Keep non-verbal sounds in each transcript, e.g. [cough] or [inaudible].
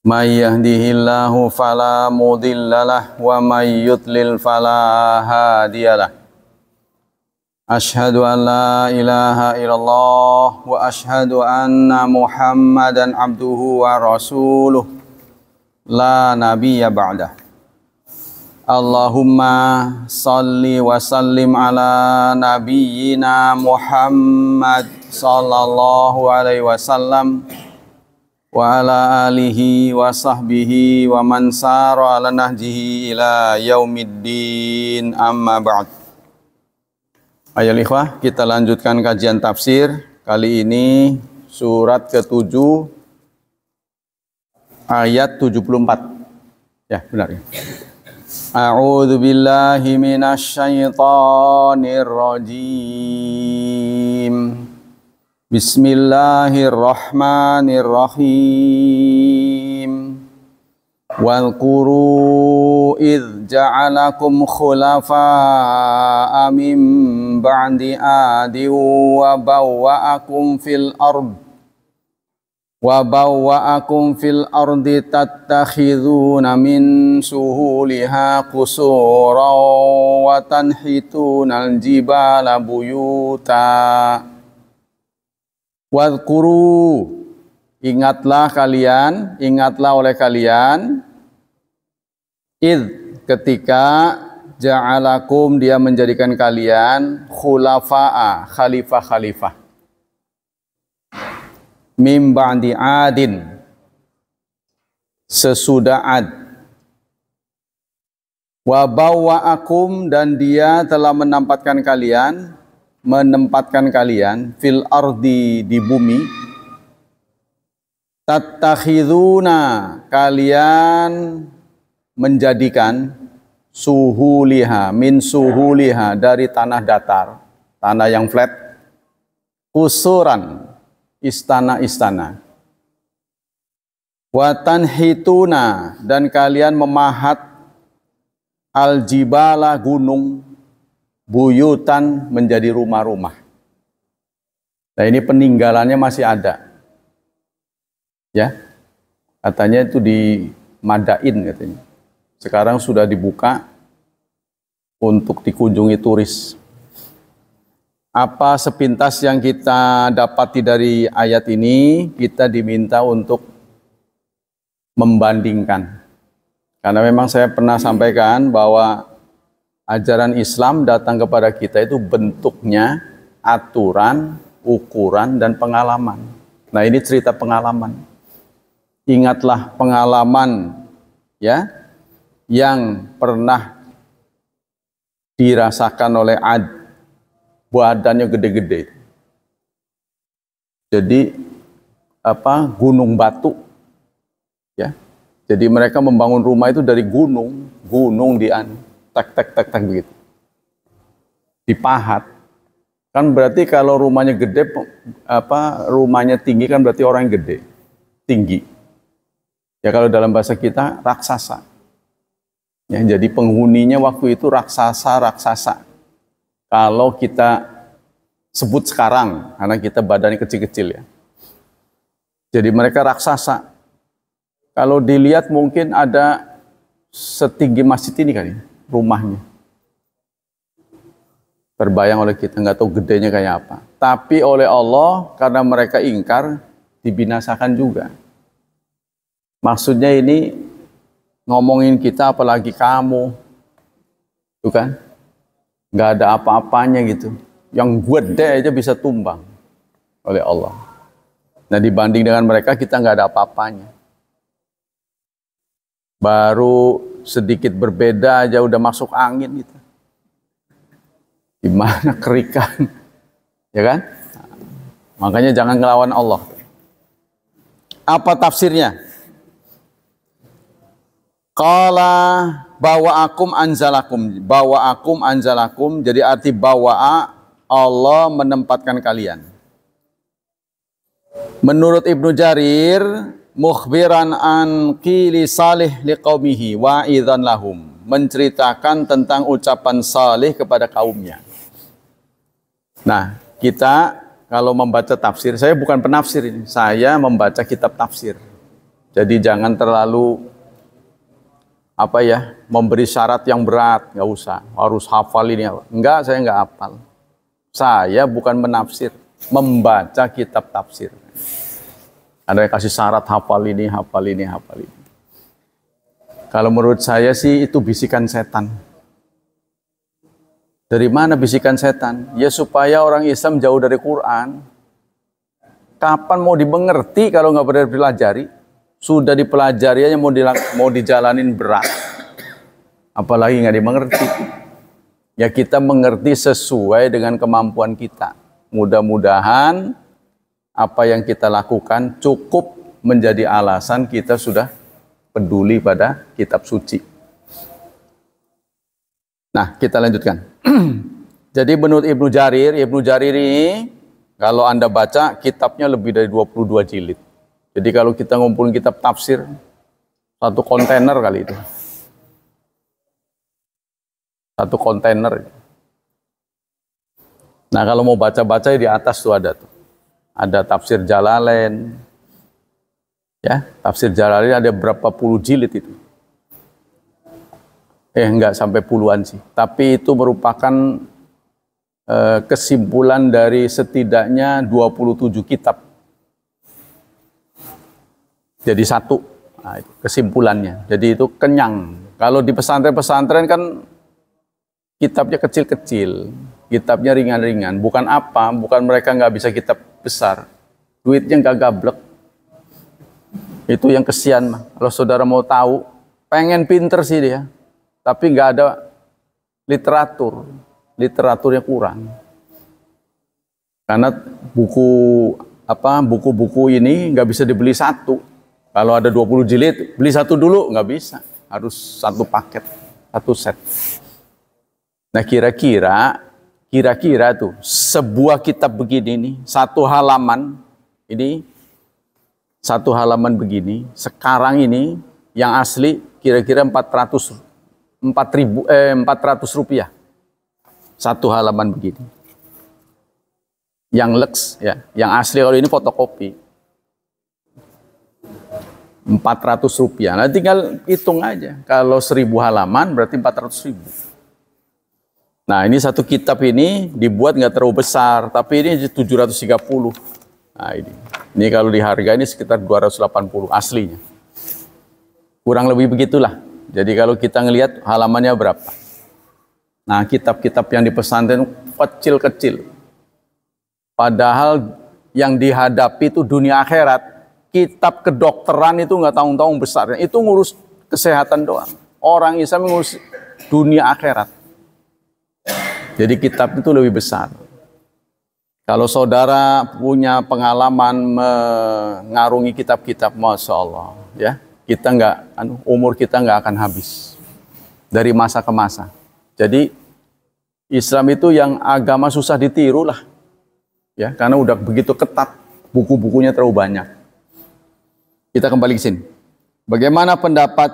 May yahdihillahu fala wa may yudlil fala hadiyalah. Ashhadu an ilaha illallah wa ashhadu anna Muhammadan abduhu wa rasuluh. La nabiyya ba'da. Allahumma salli wa sallim ala nabiina Muhammad sallallahu alaihi wasallam wa ala alihi wa sahbihi wa man sara ala nahjihi ila yaumiddin amma ba'd Ayo ikhwah, kita lanjutkan kajian tafsir kali ini surat ke-7 ayat 74 ya benar ya A'udzu billahi minasy syaithanir rajim Bismillahirrahmanirrahim. Walquru idh ja'alakum khulafa'a min ba'di adi wa bawwa'akum fil ard wa bawwa'akum fil ardi tattakhidhuna min suhuliha qusuran wa tanhituna al-jibala buyuta Wadkuru Ingatlah kalian Ingatlah oleh kalian Id Ketika Ja'alakum dia menjadikan kalian Khulafa'a Khalifah-khalifah Mim ba'di adin Sesudah ad Wabawa'akum dan dia telah menampatkan kalian menempatkan kalian fil ardi di bumi tattakhiduna kalian menjadikan suhuliha min suhuliha dari tanah datar tanah yang flat kusuran istana-istana watan hituna dan kalian memahat aljibala gunung buyutan menjadi rumah-rumah. Nah ini peninggalannya masih ada. Ya, katanya itu di Madain katanya. Sekarang sudah dibuka untuk dikunjungi turis. Apa sepintas yang kita dapati dari ayat ini, kita diminta untuk membandingkan. Karena memang saya pernah sampaikan bahwa ajaran Islam datang kepada kita itu bentuknya aturan, ukuran, dan pengalaman. Nah ini cerita pengalaman. Ingatlah pengalaman ya yang pernah dirasakan oleh Ad. Badannya gede-gede. Jadi apa gunung batu ya. Jadi mereka membangun rumah itu dari gunung, gunung di anu tak tak tak tak begitu. Dipahat. Kan berarti kalau rumahnya gede apa rumahnya tinggi kan berarti orang yang gede. Tinggi. Ya kalau dalam bahasa kita raksasa. Ya, jadi penghuninya waktu itu raksasa-raksasa. Kalau kita sebut sekarang, karena kita badannya kecil-kecil ya. Jadi mereka raksasa. Kalau dilihat mungkin ada setinggi masjid ini kali rumahnya. Terbayang oleh kita, nggak tahu gedenya kayak apa. Tapi oleh Allah, karena mereka ingkar, dibinasakan juga. Maksudnya ini ngomongin kita apalagi kamu, bukan kan? Nggak ada apa-apanya gitu. Yang gede aja bisa tumbang oleh Allah. Nah dibanding dengan mereka kita nggak ada apa-apanya. Baru sedikit berbeda aja udah masuk angin gitu. Gimana kerikan? [laughs] ya kan? Makanya jangan ngelawan Allah. Apa tafsirnya? Kala bawa akum anzalakum, bawa akum anzalakum. Jadi arti bawa Allah menempatkan kalian. Menurut Ibnu Jarir, mukhbiran an qili salih liqaumihi wa idzan lahum menceritakan tentang ucapan salih kepada kaumnya. Nah, kita kalau membaca tafsir, saya bukan penafsir ini, saya membaca kitab tafsir. Jadi jangan terlalu apa ya memberi syarat yang berat, nggak usah harus hafal ini. Enggak, saya nggak hafal. Saya bukan menafsir, membaca kitab tafsir. Ada yang kasih syarat hafal ini, hafal ini, hafal ini. Kalau menurut saya sih itu bisikan setan. Dari mana bisikan setan? Ya supaya orang Islam jauh dari Quran. Kapan mau dimengerti kalau nggak pernah dipelajari? Sudah dipelajari aja mau, mau dijalanin berat. Apalagi nggak dimengerti. Ya kita mengerti sesuai dengan kemampuan kita. Mudah-mudahan apa yang kita lakukan cukup menjadi alasan kita sudah peduli pada kitab suci. Nah, kita lanjutkan. [clears throat] Jadi menurut Ibnu Jarir, Ibnu Jarir ini kalau Anda baca kitabnya lebih dari 22 jilid. Jadi kalau kita ngumpulin kitab tafsir satu kontainer kali itu. Satu kontainer. Nah, kalau mau baca-baca di atas tuh ada tuh ada tafsir Jalalain. Ya, tafsir Jalalain ada berapa puluh jilid itu. Eh, enggak sampai puluhan sih. Tapi itu merupakan eh, kesimpulan dari setidaknya 27 kitab. Jadi satu nah, kesimpulannya. Jadi itu kenyang. Kalau di pesantren-pesantren kan kitabnya kecil-kecil kitabnya ringan-ringan. Bukan apa, bukan mereka nggak bisa kitab besar. Duitnya nggak gablek. Itu yang kesian. Kalau saudara mau tahu, pengen pinter sih dia. Tapi nggak ada literatur. Literaturnya kurang. Karena buku apa buku-buku ini nggak bisa dibeli satu. Kalau ada 20 jilid, beli satu dulu nggak bisa. Harus satu paket, satu set. Nah kira-kira Kira-kira tuh sebuah kitab begini nih, satu halaman ini satu halaman begini, sekarang ini yang asli kira-kira 400 4000 eh 400 rupiah. Satu halaman begini. Yang lux ya, yang asli kalau ini fotokopi. 400 rupiah. Nah tinggal hitung aja. Kalau 1000 halaman berarti 400 ribu. Nah, ini satu kitab ini dibuat nggak terlalu besar, tapi ini 730. Nah, ini. Ini kalau di harga ini sekitar 280 aslinya. Kurang lebih begitulah. Jadi kalau kita ngelihat halamannya berapa. Nah, kitab-kitab yang di pesantren kecil-kecil. Padahal yang dihadapi itu dunia akhirat. Kitab kedokteran itu nggak tahun-tahun besarnya. Itu ngurus kesehatan doang. Orang Islam ngurus dunia akhirat jadi kitab itu lebih besar. Kalau saudara punya pengalaman mengarungi kitab-kitab, masya Allah, ya kita nggak anu, umur kita nggak akan habis dari masa ke masa. Jadi Islam itu yang agama susah ditiru lah, ya karena udah begitu ketat buku-bukunya terlalu banyak. Kita kembali ke sini. Bagaimana pendapat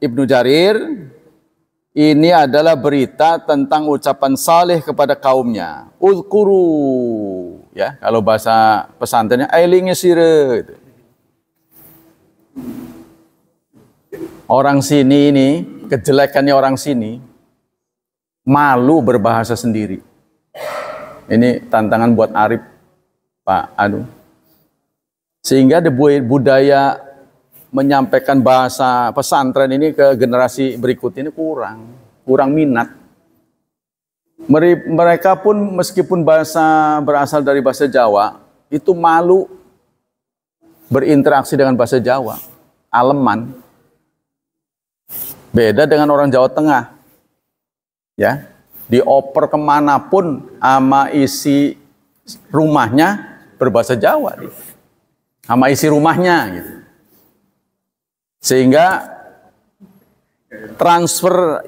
Ibnu Jarir ini adalah berita tentang ucapan saleh kepada kaumnya. Uzkuru, ya, kalau bahasa pesantrennya ailinge sire gitu. Orang sini ini, kejelekannya orang sini malu berbahasa sendiri. Ini tantangan buat Arif, Pak Anu. Sehingga debu budaya menyampaikan bahasa pesantren ini ke generasi berikut ini kurang, kurang minat. Mereka pun meskipun bahasa berasal dari bahasa Jawa, itu malu berinteraksi dengan bahasa Jawa, aleman. Beda dengan orang Jawa Tengah. Ya, dioper kemanapun ama isi rumahnya berbahasa Jawa. Sama isi rumahnya gitu. Sehingga transfer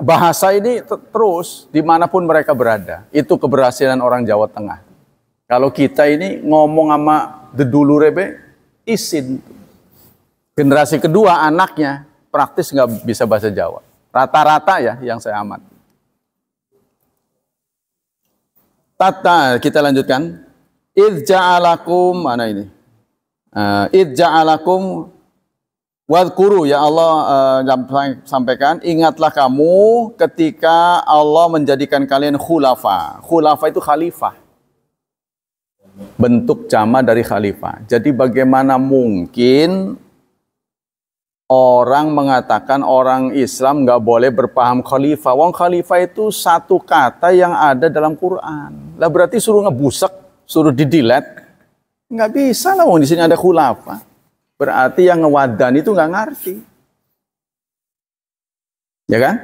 bahasa ini terus dimanapun mereka berada. Itu keberhasilan orang Jawa Tengah. Kalau kita ini ngomong sama the dulu rebe, isin. Generasi kedua anaknya praktis nggak bisa bahasa Jawa. Rata-rata ya yang saya amat. Tata, kita lanjutkan. idja'alakum mana ini? Uh, Wad kuru ya Allah uh, sampaikan, ingatlah kamu ketika Allah menjadikan kalian khulafa. Khulafa itu khalifah. Bentuk jama dari khalifah. Jadi bagaimana mungkin orang mengatakan orang Islam nggak boleh berpaham khalifah. Wong khalifah itu satu kata yang ada dalam Quran. Lah berarti suruh ngebusek, suruh didilet. Nggak bisa lah wong di sini ada khulafah. Berarti yang ngewadan itu nggak ngerti. Ya kan?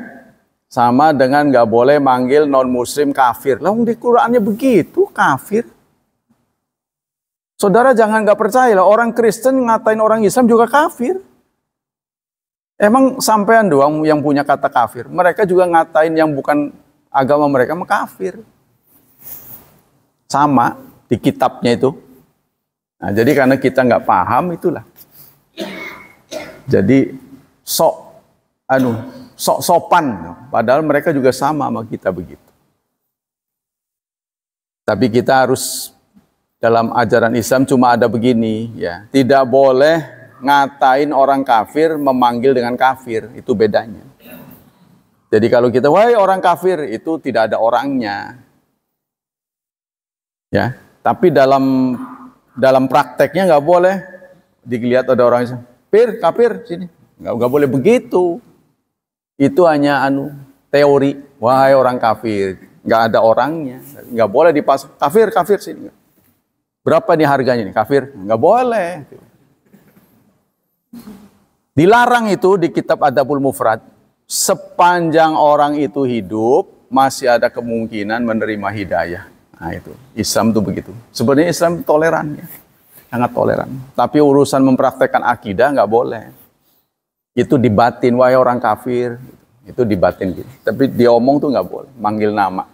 Sama dengan nggak boleh manggil non-muslim kafir. Lah di Qurannya begitu, kafir. Saudara jangan nggak percaya lah, orang Kristen ngatain orang Islam juga kafir. Emang sampean doang yang punya kata kafir. Mereka juga ngatain yang bukan agama mereka kafir. Sama di kitabnya itu. Nah, jadi karena kita nggak paham itulah. Jadi sok anu sok sopan padahal mereka juga sama sama kita begitu. Tapi kita harus dalam ajaran Islam cuma ada begini ya, tidak boleh ngatain orang kafir memanggil dengan kafir, itu bedanya. Jadi kalau kita wahai orang kafir itu tidak ada orangnya. Ya, tapi dalam dalam prakteknya nggak boleh dilihat ada orang Pir, kafir sini. Nggak, enggak boleh begitu. Itu hanya anu teori. Wahai orang kafir, nggak ada orangnya. Nggak boleh dipasang. Kafir, kafir, sini. Berapa nih harganya nih? Kafir? Nggak boleh. Dilarang itu di kitab Adabul Mufrad. Sepanjang orang itu hidup, masih ada kemungkinan menerima hidayah. Nah itu, Islam itu begitu. Sebenarnya Islam toleran ya sangat toleran. Tapi urusan mempraktekkan akidah nggak boleh. Itu dibatin, wahai orang kafir. Itu dibatin gitu. Tapi diomong tuh nggak boleh, manggil nama.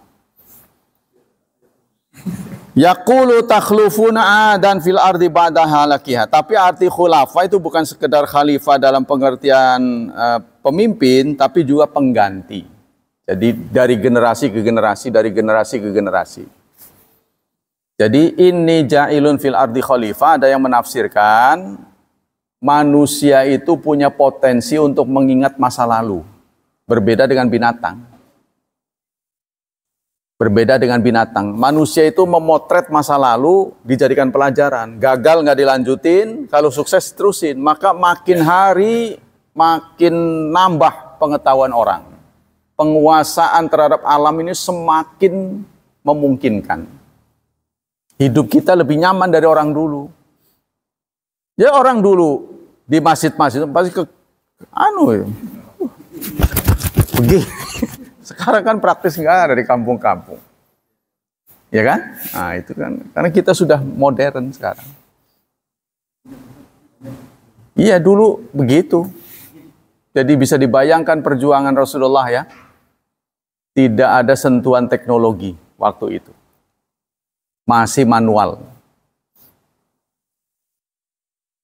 yakulu takhlufuna dan fil ardi ba'da halakiha. Tapi arti khulafa itu bukan sekedar khalifah dalam pengertian uh, pemimpin, tapi juga pengganti. Jadi dari generasi ke generasi, dari generasi ke generasi. Jadi ini ja'ilun fil ardi khalifah ada yang menafsirkan manusia itu punya potensi untuk mengingat masa lalu. Berbeda dengan binatang. Berbeda dengan binatang. Manusia itu memotret masa lalu dijadikan pelajaran. Gagal nggak dilanjutin, kalau sukses terusin. Maka makin hari makin nambah pengetahuan orang. Penguasaan terhadap alam ini semakin memungkinkan. Hidup kita lebih nyaman dari orang dulu. Ya orang dulu di masjid-masjid pasti ke anu ya. Pergi. [laughs] Sekarang kan praktis enggak ada di kampung-kampung. Ya kan? Nah, itu kan karena kita sudah modern sekarang. Iya, dulu begitu. Jadi bisa dibayangkan perjuangan Rasulullah ya. Tidak ada sentuhan teknologi waktu itu masih manual.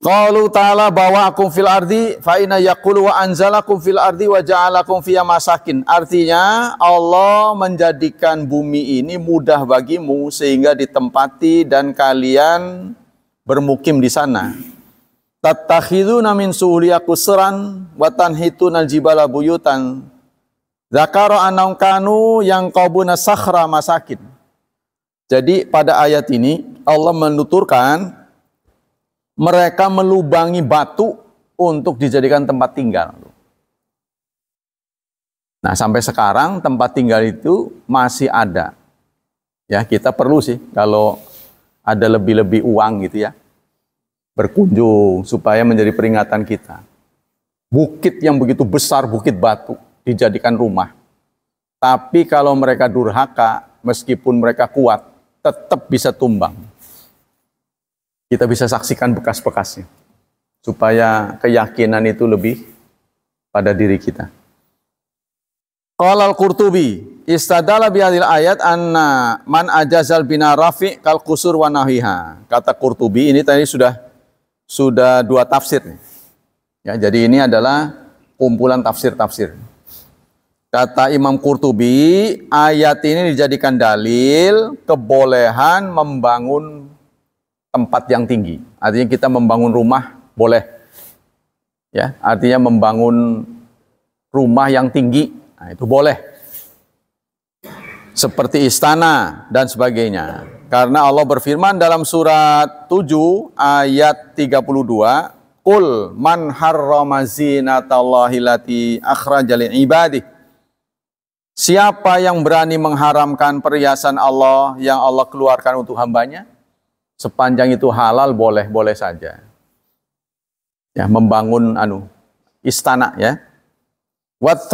Kalau ta'ala akum fil ardi fa'ina yakul wa anzalakum fil ardi wa ja'alakum fiya masakin. Artinya Allah menjadikan bumi ini mudah bagimu sehingga ditempati dan kalian bermukim di sana. Tattakhiduna namin suhliyaku seran watan hitu najibala buyutan. zakaroh anaukanu yang kau buna sahra masakin. Jadi pada ayat ini Allah menuturkan mereka melubangi batu untuk dijadikan tempat tinggal. Nah, sampai sekarang tempat tinggal itu masih ada. Ya, kita perlu sih kalau ada lebih-lebih uang gitu ya. Berkunjung supaya menjadi peringatan kita. Bukit yang begitu besar, bukit batu, dijadikan rumah. Tapi kalau mereka durhaka, meskipun mereka kuat, tetap bisa tumbang. Kita bisa saksikan bekas-bekasnya. Supaya keyakinan itu lebih pada diri kita. Qalal al-Qurtubi istadala bihadil ayat anna man ajazal bina rafi kal kusur wa nahiha. Kata Qurtubi ini tadi sudah sudah dua tafsir. Ya, jadi ini adalah kumpulan tafsir-tafsir. Kata Imam Qurtubi, ayat ini dijadikan dalil kebolehan membangun tempat yang tinggi. Artinya kita membangun rumah boleh. Ya, artinya membangun rumah yang tinggi. Nah, itu boleh. Seperti istana dan sebagainya. Karena Allah berfirman dalam surat 7 ayat 32, "Qul man harrama zinatallahi lati akhrajal Siapa yang berani mengharamkan perhiasan Allah yang Allah keluarkan untuk hambanya? Sepanjang itu halal boleh-boleh saja. Ya, membangun anu istana ya. Wat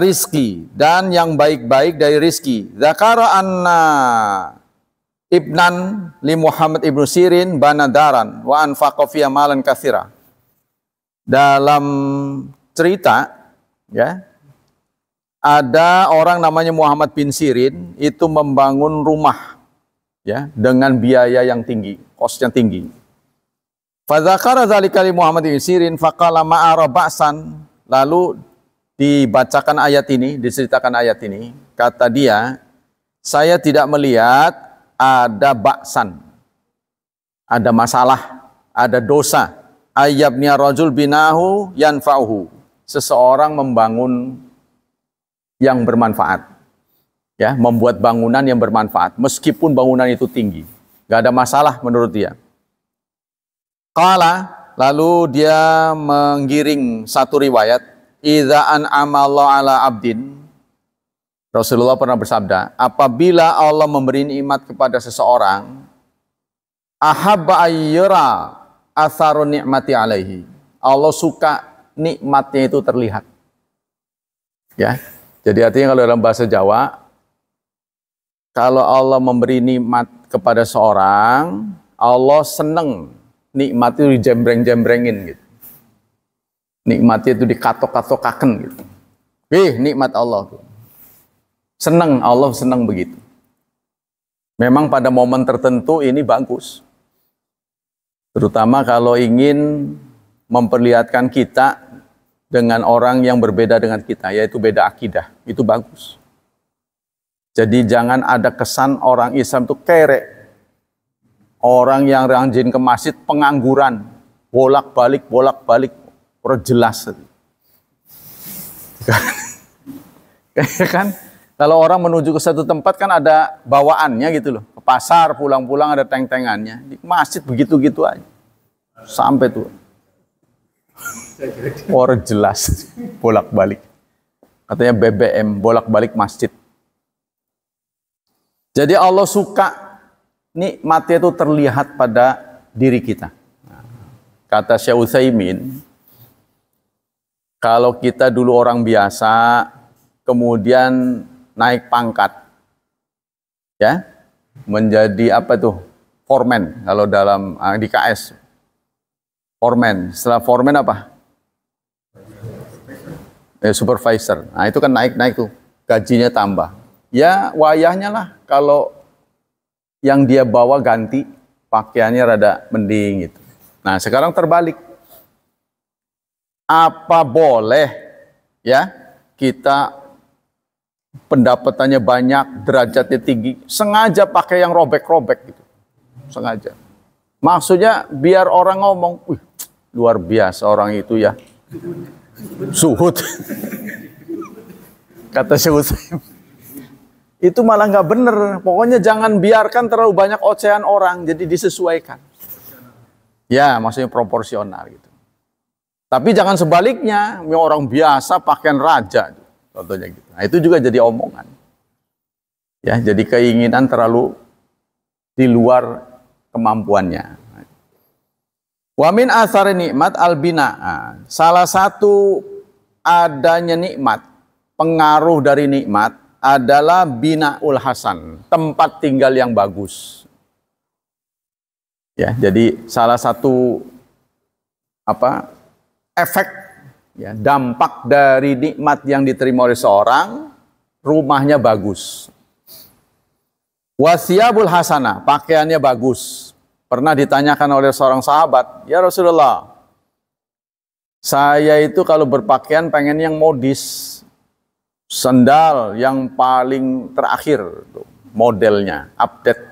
rizki dan yang baik-baik dari rizki. Zakara anna Ibnan li Muhammad Ibnu Sirin banadaran wa anfaqa fiya malan kasira Dalam cerita ya, ada orang namanya Muhammad bin Sirin hmm. itu membangun rumah ya dengan biaya yang tinggi, kosnya tinggi. Fadzakara dzalika Muhammad bin Sirin faqala ma'ara lalu dibacakan ayat ini, diceritakan ayat ini, kata dia, saya tidak melihat ada baksan, ada masalah, ada dosa. Ayabnya rajul binahu yanfa'uhu. Seseorang membangun yang bermanfaat. Ya, membuat bangunan yang bermanfaat meskipun bangunan itu tinggi. Gak ada masalah menurut dia. Qala lalu dia menggiring satu riwayat idza an amalla ala abdin Rasulullah pernah bersabda, apabila Allah memberi nikmat kepada seseorang, ahabba ayyura asarun nikmati alaihi. Allah suka nikmatnya itu terlihat. Ya. Jadi artinya kalau dalam bahasa Jawa, kalau Allah memberi nikmat kepada seorang, Allah seneng nikmat itu dijembreng-jembrengin gitu. Nikmat itu dikatok-katokaken gitu. Wih, nikmat Allah. Seneng, Allah seneng begitu. Memang pada momen tertentu ini bagus. Terutama kalau ingin memperlihatkan kita dengan orang yang berbeda dengan kita, yaitu beda akidah. Itu bagus. Jadi jangan ada kesan orang Islam itu kere. Orang yang rajin ke masjid pengangguran. Bolak-balik, bolak-balik. perjelasan. Iya kan? Kalau orang menuju ke satu tempat kan ada bawaannya gitu loh. Ke pasar, pulang-pulang ada teng-tengannya. Di masjid begitu-gitu aja. Sampai tuh. War jelas bolak-balik. Katanya BBM bolak-balik masjid. Jadi Allah suka nikmatnya itu terlihat pada diri kita. Kata Syekh Utsaimin, kalau kita dulu orang biasa, kemudian naik pangkat, ya, menjadi apa tuh foreman kalau dalam ah, di KS foreman. Setelah foreman apa? Eh, supervisor. Nah itu kan naik-naik tuh. Gajinya tambah. Ya wayahnya lah kalau yang dia bawa ganti pakaiannya rada mending gitu. Nah sekarang terbalik. Apa boleh ya kita pendapatannya banyak, derajatnya tinggi, sengaja pakai yang robek-robek gitu. Sengaja. Maksudnya biar orang ngomong, wih Luar biasa orang itu ya. Suhud. Kata suhud Itu malah nggak bener. Pokoknya jangan biarkan terlalu banyak ocehan orang. Jadi disesuaikan. Ya, maksudnya proporsional gitu. Tapi jangan sebaliknya, orang biasa pakaian raja, contohnya gitu. Nah, itu juga jadi omongan. Ya, jadi keinginan terlalu di luar kemampuannya. Wamin asar nikmat albinaan. Ah, salah satu adanya nikmat, pengaruh dari nikmat adalah ul hasan, tempat tinggal yang bagus. Ya, jadi salah satu apa efek ya, dampak dari nikmat yang diterima oleh seorang rumahnya bagus. Wasiabul hasana, pakaiannya bagus. Pernah ditanyakan oleh seorang sahabat, "Ya Rasulullah, saya itu kalau berpakaian pengen yang modis, sendal yang paling terakhir modelnya, update."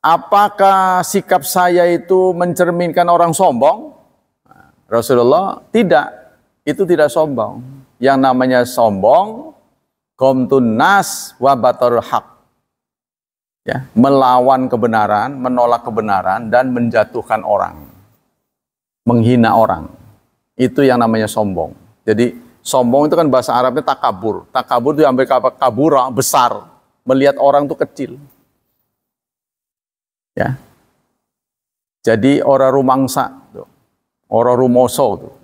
Apakah sikap saya itu mencerminkan orang sombong? Nah, Rasulullah tidak, itu tidak sombong. Yang namanya sombong, komtunas wabatul hak ya, melawan kebenaran, menolak kebenaran dan menjatuhkan orang, menghina orang. Itu yang namanya sombong. Jadi sombong itu kan bahasa Arabnya takabur. Takabur itu diambil kabur besar, melihat orang itu kecil. Ya. Jadi orang rumangsa, orang rumoso tuh.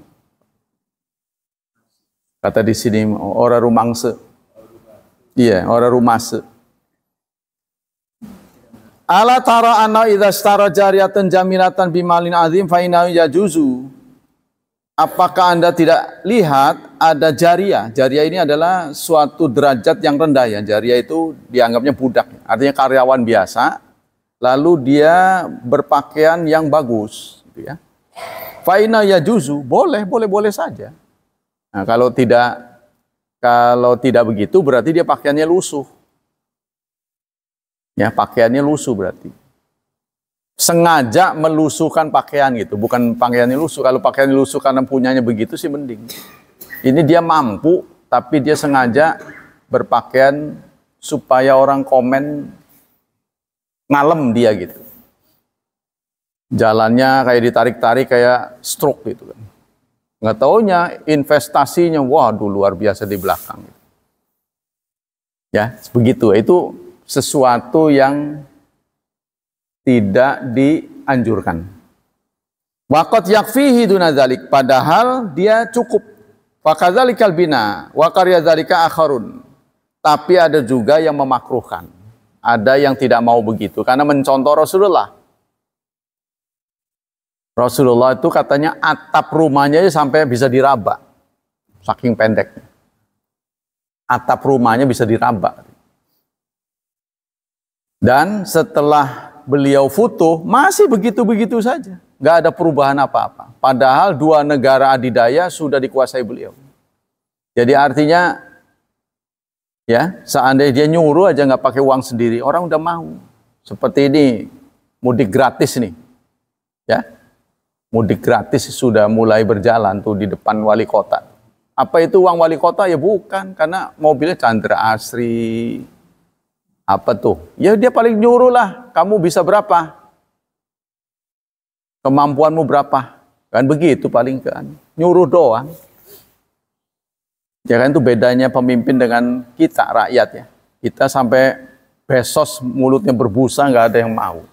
Kata di sini orang rumangsa. Iya, orang rumase. Ala tara anna idza stara jariyatan jaminatan bimalin azim fa inna yajuzu. Apakah Anda tidak lihat ada jariah? Jariah ini adalah suatu derajat yang rendah ya. Jariah itu dianggapnya budak, artinya karyawan biasa. Lalu dia berpakaian yang bagus, gitu ya. Faina yajuzu, boleh, boleh, boleh saja. Nah, kalau tidak kalau tidak begitu berarti dia pakaiannya lusuh. Ya, pakaiannya lusuh berarti. Sengaja melusuhkan pakaian gitu, bukan pakaiannya lusuh. Kalau pakaian lusuh karena punyanya begitu sih mending. Ini dia mampu, tapi dia sengaja berpakaian supaya orang komen ngalem dia gitu. Jalannya kayak ditarik-tarik kayak stroke gitu kan. Nggak taunya investasinya, waduh luar biasa di belakang. Gitu. Ya, begitu. Itu sesuatu yang tidak dianjurkan. Wakat yakfihi dunazalik, padahal dia cukup. Wakazalik albina, wakarya akharun. Tapi ada juga yang memakruhkan. Ada yang tidak mau begitu karena mencontoh Rasulullah. Rasulullah itu katanya atap rumahnya sampai bisa diraba. Saking pendeknya. Atap rumahnya bisa diraba. Dan setelah beliau foto masih begitu-begitu saja. Nggak ada perubahan apa-apa. Padahal dua negara adidaya sudah dikuasai beliau. Jadi artinya, ya seandainya dia nyuruh aja nggak pakai uang sendiri, orang udah mau. Seperti ini, mudik gratis nih. Ya, mudik gratis sudah mulai berjalan tuh di depan wali kota. Apa itu uang wali kota? Ya bukan, karena mobilnya Chandra Asri, apa tuh? Ya dia paling nyuruh lah. Kamu bisa berapa? Kemampuanmu berapa? Kan begitu paling kan. Nyuruh doang. Ya kan itu bedanya pemimpin dengan kita rakyat ya. Kita sampai besos mulutnya berbusa nggak ada yang mau.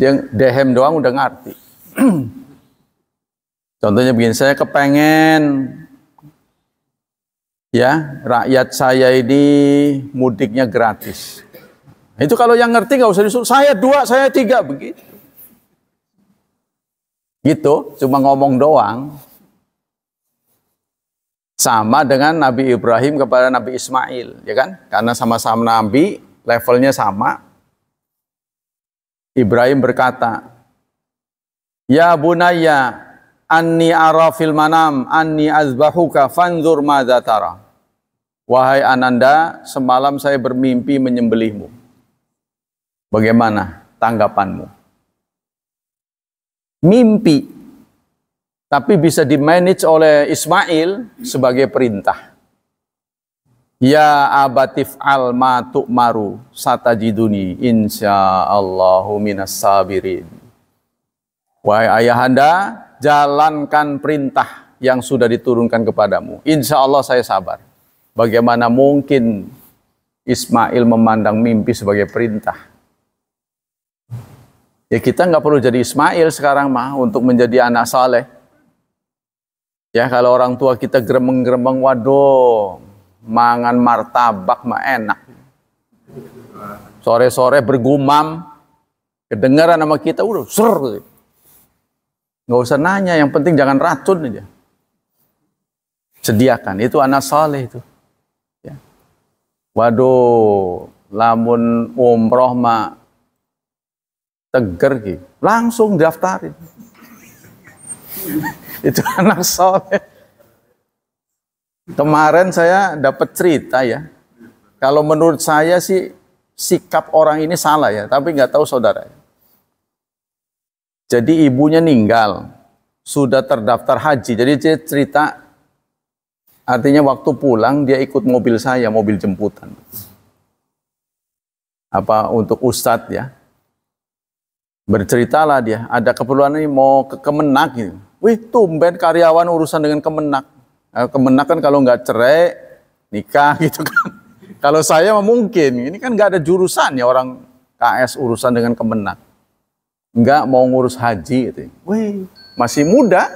Dia dehem doang udah ngerti. [clears throat] Contohnya begini, saya kepengen ya rakyat saya ini mudiknya gratis. Itu kalau yang ngerti nggak usah disuruh saya dua, saya tiga begitu. Gitu, cuma ngomong doang. Sama dengan Nabi Ibrahim kepada Nabi Ismail, ya kan? Karena sama-sama Nabi, levelnya sama. Ibrahim berkata, Ya bunaya, anni arafil manam, anni azbahuka fanzur madza tara. Wahai Ananda, semalam saya bermimpi menyembelihmu. Bagaimana tanggapanmu? Mimpi, tapi bisa dimanage oleh Ismail sebagai perintah. Ya abatif al matuk maru satajiduni insya Allahu minas sabirin. Wahai ayahanda, jalankan perintah yang sudah diturunkan kepadamu. Insya Allah saya sabar. Bagaimana mungkin Ismail memandang mimpi sebagai perintah? Ya kita nggak perlu jadi Ismail sekarang mah untuk menjadi anak saleh. Ya kalau orang tua kita geremeng-geremeng, waduh, mangan martabak mah enak. Sore-sore bergumam, kedengaran nama kita, udah ser. Nggak usah nanya, yang penting jangan racun aja. Sediakan, itu anak saleh itu. Waduh, lamun umroh mak teger ki, langsung daftarin. [laughs] Itu anak soleh. Kemarin saya dapat cerita ya. Kalau menurut saya sih sikap orang ini salah ya, tapi nggak tahu saudara. Jadi ibunya ninggal, sudah terdaftar haji. Jadi cerita Artinya waktu pulang dia ikut mobil saya, mobil jemputan. Apa untuk ustadz ya. Berceritalah dia, ada keperluan ini mau ke Kemenak gitu. Wih, tumben karyawan urusan dengan Kemenak. Eh, Kemenak kan kalau nggak cerai, nikah [laughs] gitu kan. kalau saya mungkin, ini kan nggak ada jurusan ya orang KS urusan dengan Kemenak. Nggak mau ngurus haji gitu. Wih, masih muda,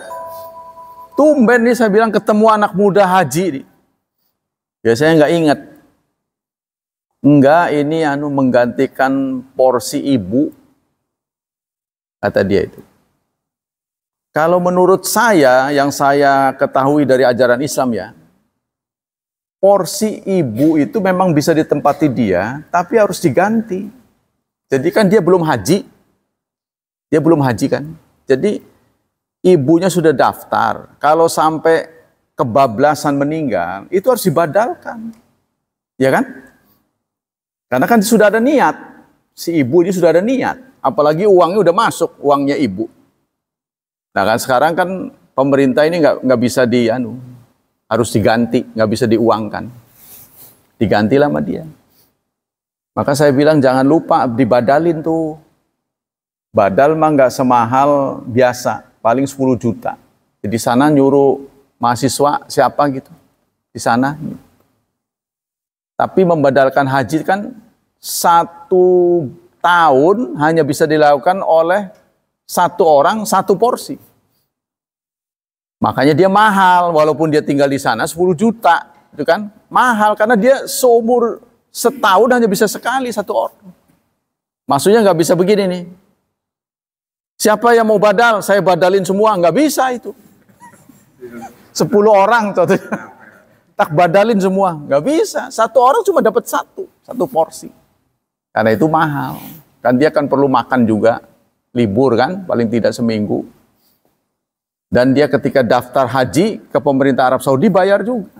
Tumben nih saya bilang ketemu anak muda haji nih. Biasanya nggak ingat. Enggak, ini anu menggantikan porsi ibu. Kata dia itu. Kalau menurut saya, yang saya ketahui dari ajaran Islam ya, porsi ibu itu memang bisa ditempati dia, tapi harus diganti. Jadi kan dia belum haji. Dia belum haji kan. Jadi ibunya sudah daftar, kalau sampai kebablasan meninggal, itu harus dibadalkan. Ya kan? Karena kan sudah ada niat. Si ibu ini sudah ada niat. Apalagi uangnya udah masuk, uangnya ibu. Nah kan sekarang kan pemerintah ini nggak bisa di anu harus diganti, nggak bisa diuangkan. Diganti sama dia. Maka saya bilang jangan lupa dibadalin tuh. Badal mah nggak semahal biasa paling 10 juta. Jadi sana nyuruh mahasiswa siapa gitu di sana. Tapi membadalkan haji kan satu tahun hanya bisa dilakukan oleh satu orang satu porsi. Makanya dia mahal walaupun dia tinggal di sana 10 juta, itu kan? Mahal karena dia seumur setahun hanya bisa sekali satu orang. Maksudnya nggak bisa begini nih. Siapa yang mau badal? Saya badalin semua. Nggak bisa itu. Sepuluh orang. Tak badalin semua. Nggak bisa. Satu orang cuma dapat satu. Satu porsi. Karena itu mahal. Kan dia kan perlu makan juga. Libur kan? Paling tidak seminggu. Dan dia ketika daftar haji ke pemerintah Arab Saudi bayar juga.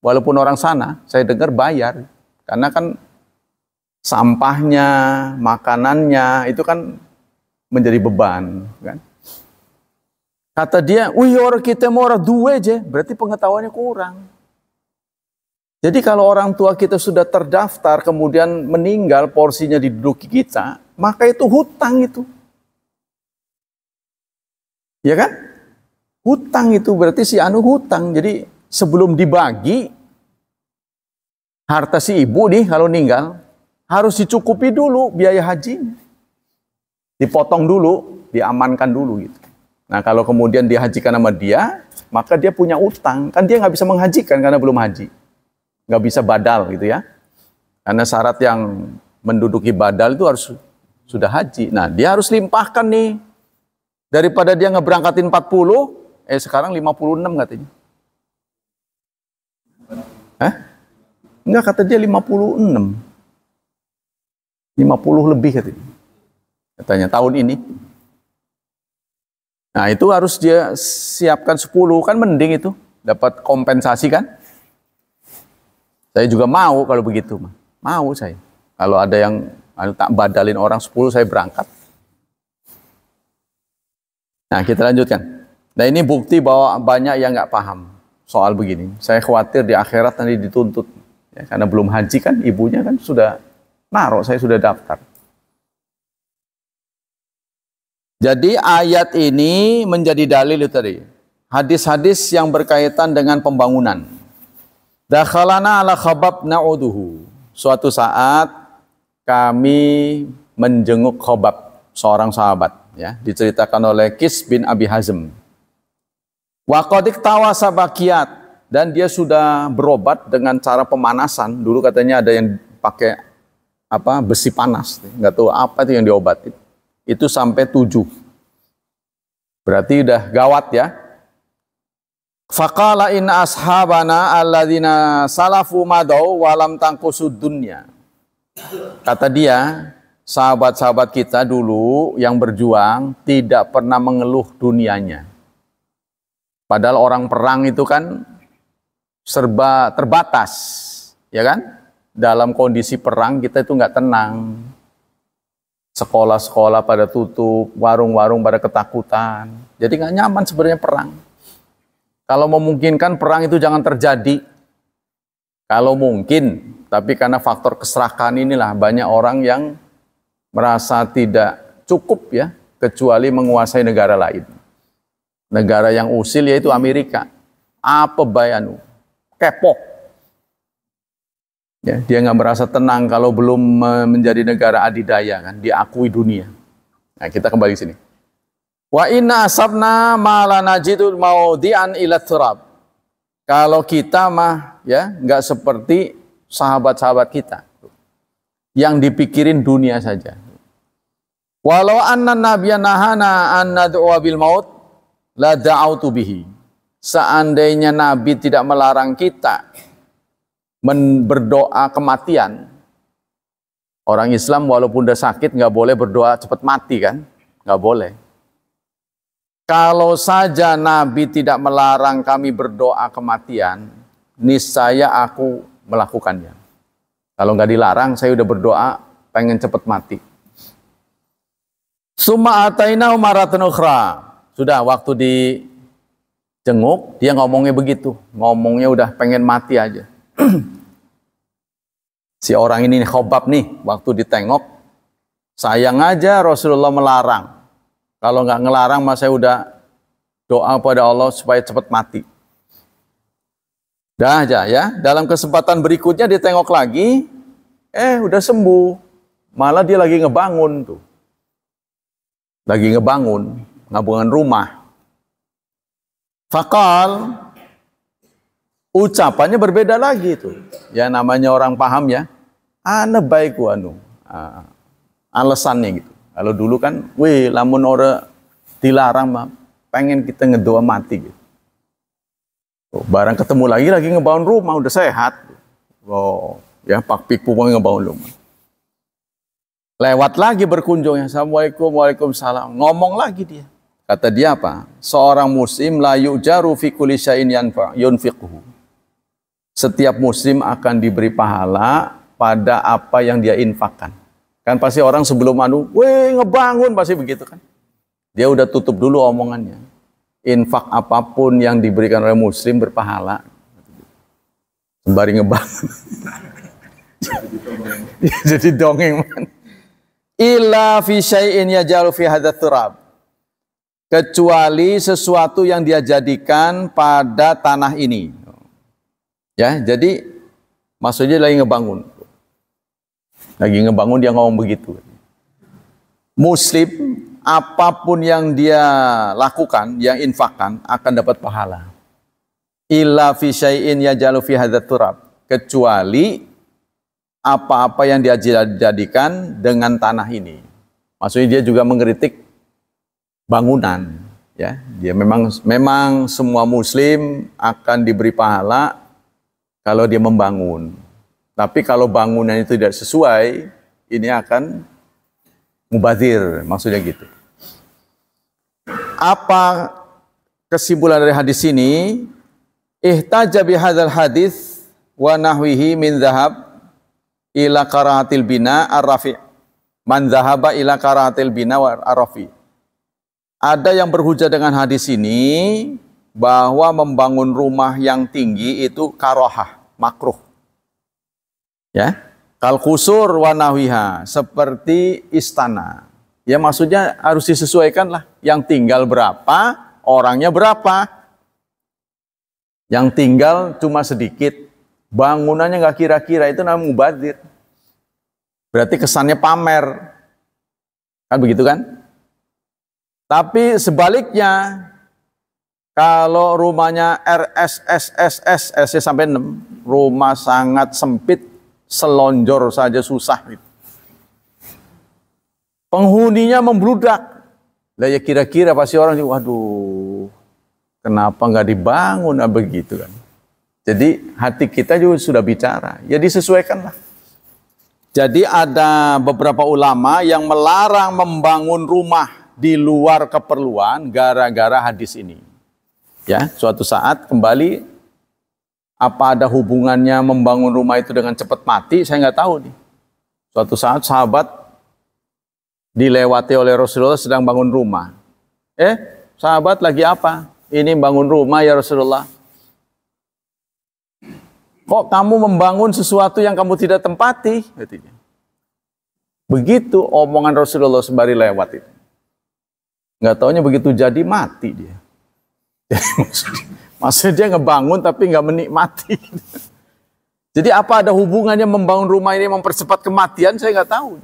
Walaupun orang sana, saya dengar bayar. Karena kan sampahnya, makanannya, itu kan menjadi beban. Kan? Kata dia, wih orang kita mau orang dua aja, berarti pengetahuannya kurang. Jadi kalau orang tua kita sudah terdaftar kemudian meninggal porsinya diduduki kita, maka itu hutang itu. Ya kan? Hutang itu berarti si anu hutang. Jadi sebelum dibagi harta si ibu nih kalau meninggal harus dicukupi dulu biaya hajinya dipotong dulu, diamankan dulu gitu. Nah kalau kemudian dihajikan sama dia, maka dia punya utang. Kan dia nggak bisa menghajikan karena belum haji. Nggak bisa badal gitu ya. Karena syarat yang menduduki badal itu harus sudah haji. Nah dia harus limpahkan nih. Daripada dia ngeberangkatin 40, eh sekarang 56 katanya. Hah? Enggak, kata dia 56. 50 lebih katanya katanya tahun ini. Nah itu harus dia siapkan 10, kan mending itu. Dapat kompensasi kan? Saya juga mau kalau begitu. Mau saya. Kalau ada yang anu, tak badalin orang 10, saya berangkat. Nah kita lanjutkan. Nah ini bukti bahwa banyak yang nggak paham soal begini. Saya khawatir di akhirat nanti dituntut. Ya, karena belum haji kan ibunya kan sudah naruh, saya sudah daftar. Jadi ayat ini menjadi dalil itu tadi. Hadis-hadis yang berkaitan dengan pembangunan. Dakhalana ala khabab na'uduhu. Suatu saat kami menjenguk khabab seorang sahabat. ya Diceritakan oleh Kis bin Abi Hazm. Wakodik tawa sabakiyat. Dan dia sudah berobat dengan cara pemanasan. Dulu katanya ada yang pakai apa besi panas. Nggak tahu apa itu yang diobati itu sampai tujuh. Berarti udah gawat ya. Faqala inna ashabana alladzina salafu madau walam tangkusud dunya. Kata dia, sahabat-sahabat kita dulu yang berjuang tidak pernah mengeluh dunianya. Padahal orang perang itu kan serba terbatas, ya kan? Dalam kondisi perang kita itu nggak tenang, Sekolah-sekolah pada tutup, warung-warung pada ketakutan. Jadi nggak nyaman sebenarnya perang. Kalau memungkinkan perang itu jangan terjadi. Kalau mungkin, tapi karena faktor keserakahan inilah banyak orang yang merasa tidak cukup ya, kecuali menguasai negara lain. Negara yang usil yaitu Amerika. Apa bayanu? Kepok Ya, dia nggak merasa tenang kalau belum menjadi negara adidaya kan, diakui dunia. Nah, kita kembali sini. Wa inna asabna ma la najidu maudian ila turab. Kalau kita mah ya nggak seperti sahabat-sahabat kita yang dipikirin dunia saja. Walau anna nabiyya nahana an nad'u bil maut la da'autu bihi. Seandainya nabi tidak melarang kita men berdoa kematian. Orang Islam walaupun udah sakit nggak boleh berdoa cepat mati kan? Nggak boleh. Kalau saja Nabi tidak melarang kami berdoa kematian, niscaya aku melakukannya. Kalau nggak dilarang, saya udah berdoa pengen cepat mati. Suma ataina umaratun ukhra. Sudah waktu di jenguk, dia ngomongnya begitu. Ngomongnya udah pengen mati aja. [clears throat] si orang ini khobab nih, waktu ditengok, sayang aja Rasulullah melarang. Kalau nggak ngelarang, mas saya udah doa pada Allah supaya cepat mati. Dah aja ya. Dalam kesempatan berikutnya ditengok lagi, eh udah sembuh. Malah dia lagi ngebangun tuh. Lagi ngebangun, ngabungan rumah. Fakal ucapannya berbeda lagi itu. Ya namanya orang paham ya. Ane baik anu, ah, alasannya gitu. Kalau dulu kan, weh lamun ora dilarang mah pengen kita ngedoa mati gitu. Oh, barang ketemu lagi lagi ngebangun rumah udah sehat. Oh, ya pak pikpu mau ngebangun rumah. Lewat lagi berkunjung ya. Assalamualaikum, waalaikumsalam. Ngomong lagi dia. Kata dia apa? Seorang muslim layu jaru fi kulli syai'in yunfiquhu setiap muslim akan diberi pahala pada apa yang dia infakkan. Kan pasti orang sebelum anu, weh ngebangun pasti begitu kan. Dia udah tutup dulu omongannya. Infak apapun yang diberikan oleh muslim berpahala. Sembari ngebangun. [laughs] Jadi dongeng man. Ila fi syai'in yajalu fi hadat turab kecuali sesuatu yang dia jadikan pada tanah ini. Ya, jadi maksudnya lagi ngebangun. Lagi ngebangun dia ngomong begitu. Muslim apapun yang dia lakukan, yang infakkan akan dapat pahala. Illa fi syai'in yajalu fi turab. Kecuali apa-apa yang dia jadikan dengan tanah ini. Maksudnya dia juga mengkritik bangunan ya dia memang memang semua muslim akan diberi pahala kalau dia membangun. Tapi kalau bangunan itu tidak sesuai, ini akan mubazir, maksudnya gitu. Apa kesimpulan dari hadis ini? Ihtaja bihadzal hadis wa nahwihi min zahab ila karahatil bina ar-rafi' Man zahaba ila karahatil bina wa rafi Ada yang berhujah dengan hadis ini bahwa membangun rumah yang tinggi itu karohah makruh. Ya, kal kusur wanawiha seperti istana. Ya maksudnya harus disesuaikan lah. Yang tinggal berapa, orangnya berapa. Yang tinggal cuma sedikit, bangunannya nggak kira-kira itu namanya mubadir. Berarti kesannya pamer. Kan begitu kan? Tapi sebaliknya, kalau rumahnya RSSSSS, S sampai 6, rumah sangat sempit, selonjor saja susah. Penghuninya membludak. Lah ya kira-kira pasti orang, waduh, kenapa nggak dibangun nah, begitu kan? Jadi hati kita juga sudah bicara. Jadi ya, sesuaikanlah. Jadi ada beberapa ulama yang melarang membangun rumah di luar keperluan gara-gara hadis ini. Ya, suatu saat kembali apa ada hubungannya membangun rumah itu dengan cepat mati? Saya nggak tahu nih. Suatu saat sahabat dilewati oleh Rasulullah sedang bangun rumah. Eh, sahabat lagi apa? Ini bangun rumah ya Rasulullah. Kok kamu membangun sesuatu yang kamu tidak tempati? Begitu omongan Rasulullah sembari lewat itu. Nggak taunya begitu jadi mati dia. [laughs] Maksudnya dia ngebangun tapi nggak menikmati. [laughs] Jadi apa ada hubungannya membangun rumah ini mempercepat kematian? Saya nggak tahu.